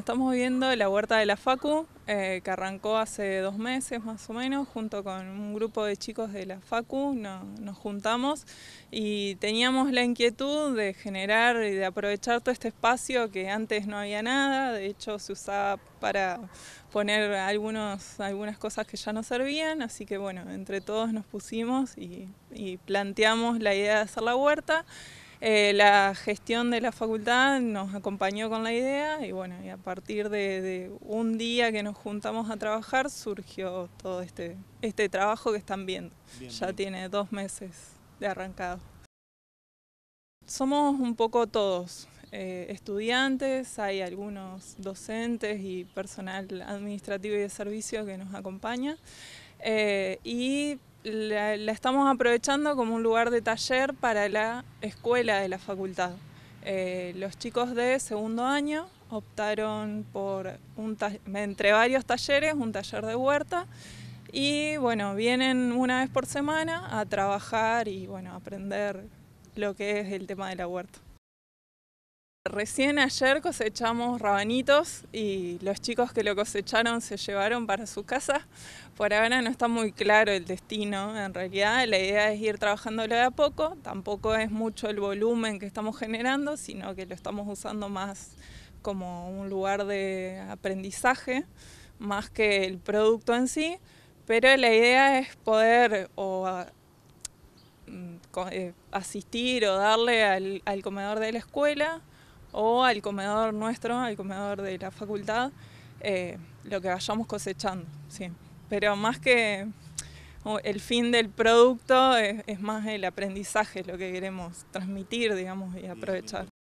Estamos viendo la huerta de la Facu, eh, que arrancó hace dos meses más o menos, junto con un grupo de chicos de la Facu, nos juntamos y teníamos la inquietud de generar y de aprovechar todo este espacio que antes no había nada, de hecho se usaba para poner algunos, algunas cosas que ya no servían, así que bueno, entre todos nos pusimos y, y planteamos la idea de hacer la huerta. Eh, la gestión de la facultad nos acompañó con la idea y bueno, y a partir de, un día que nos juntamos a trabajar surgió todo este, este trabajo que están viendo. ya tiene dos meses de arrancado. Somos un poco todos, eh, estudiantes, hay algunos docentes y personal administrativo y de servicio que nos acompaña eh, la, estamos aprovechando como un lugar de taller para la escuela de la facultad. Eh, los chicos de segundo año optaron por, entre varios talleres, un taller de huerta y bueno, vienen una vez por semana a trabajar y bueno, aprender lo que es el tema de la huerta. Recién ayer cosechamos rabanitos y los chicos que lo cosecharon se llevaron para su casa. Por ahora no está muy claro el destino, en realidad la idea es ir trabajándolo de a poco, tampoco es mucho el volumen que estamos generando, sino que lo estamos usando más como un lugar de aprendizaje, más que el producto en sí, pero la idea es poder mm, eh, asistir o darle al comedor de la escuela o al comedor nuestro, al comedor de la facultad, eh, lo que vayamos cosechando. Sí. Pero más que el fin del producto, es, eh, es más el aprendizaje, lo que queremos transmitir, digamos, y aprovechar.